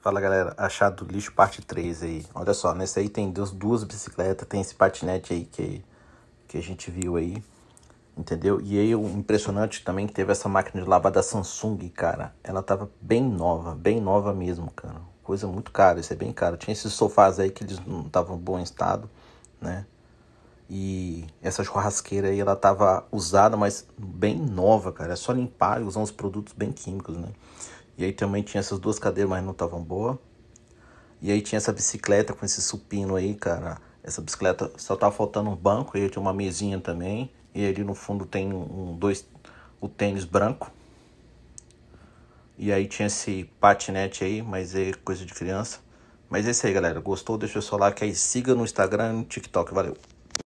Fala galera, achado lixo parte 3 aí. Olha só, nesse aí tem duas, duas bicicletas, tem esse patinete aí que, que a gente viu aí, entendeu? E aí o impressionante também que teve essa máquina de lavar da Samsung, cara. Ela tava bem nova, bem nova mesmo, cara. Coisa muito cara, isso é bem caro. Tinha esses sofás aí que eles não estavam em bom estado, né? E essa churrasqueira aí, ela tava usada, mas bem nova, cara. É só limpar e usar uns produtos bem químicos, né? E aí também tinha essas duas cadeiras, mas não estavam boas. E aí tinha essa bicicleta com esse supino aí, cara. Essa bicicleta só tava faltando um banco, e aí tinha uma mesinha também. E ali no fundo tem um, dois, o tênis branco. E aí tinha esse patinete aí, mas é coisa de criança. Mas é isso aí, galera. Gostou? Deixa o seu like aí. Siga no Instagram e no TikTok. Valeu!